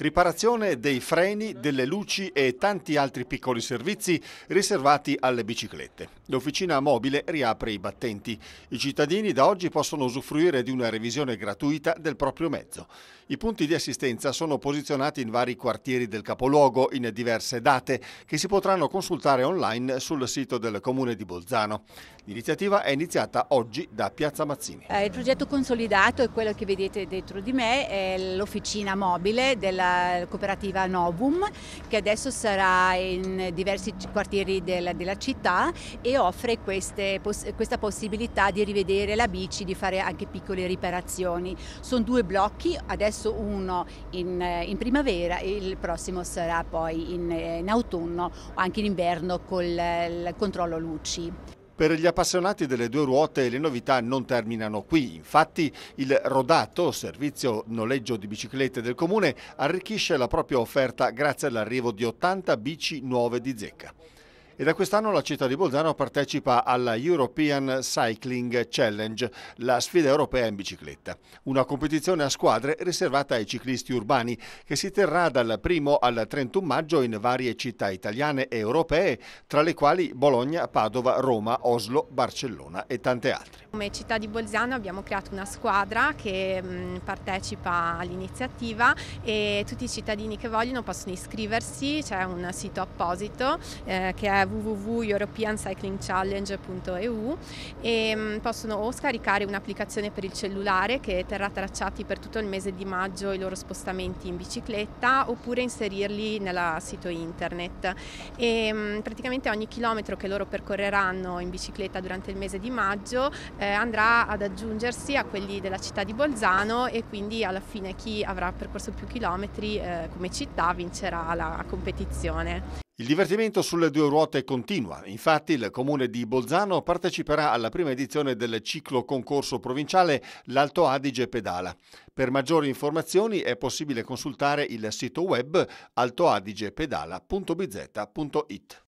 riparazione dei freni, delle luci e tanti altri piccoli servizi riservati alle biciclette. L'officina mobile riapre i battenti. I cittadini da oggi possono usufruire di una revisione gratuita del proprio mezzo. I punti di assistenza sono posizionati in vari quartieri del capoluogo in diverse date che si potranno consultare online sul sito del comune di Bolzano. L'iniziativa è iniziata oggi da Piazza Mazzini. Eh, il progetto consolidato è quello che vedete dentro di me, è l'officina mobile della cooperativa Novum che adesso sarà in diversi quartieri della, della città e offre queste, questa possibilità di rivedere la bici, di fare anche piccole riparazioni. Sono due blocchi, adesso adesso uno in, eh, in primavera e il prossimo sarà poi in, eh, in autunno o anche in inverno con il controllo luci. Per gli appassionati delle due ruote le novità non terminano qui, infatti il Rodato, servizio noleggio di biciclette del comune, arricchisce la propria offerta grazie all'arrivo di 80 bici nuove di zecca. E da quest'anno la città di Bolzano partecipa alla European Cycling Challenge, la sfida europea in bicicletta. Una competizione a squadre riservata ai ciclisti urbani che si terrà dal 1 al 31 maggio in varie città italiane e europee, tra le quali Bologna, Padova, Roma, Oslo, Barcellona e tante altre. Come città di Bolzano abbiamo creato una squadra che mm, partecipa all'iniziativa e tutti i cittadini che vogliono possono iscriversi, c'è un sito apposito eh, che è www.europeancyclingchallenge.eu e mm, possono o scaricare un'applicazione per il cellulare che terrà tracciati per tutto il mese di maggio i loro spostamenti in bicicletta oppure inserirli nel sito internet. E, mm, praticamente ogni chilometro che loro percorreranno in bicicletta durante il mese di maggio eh, andrà ad aggiungersi a quelli della città di Bolzano e quindi alla fine chi avrà percorso più chilometri eh, come città vincerà la competizione. Il divertimento sulle due ruote continua, infatti il comune di Bolzano parteciperà alla prima edizione del ciclo concorso provinciale L'Alto Adige Pedala. Per maggiori informazioni è possibile consultare il sito web altoadigepedala.bz.it.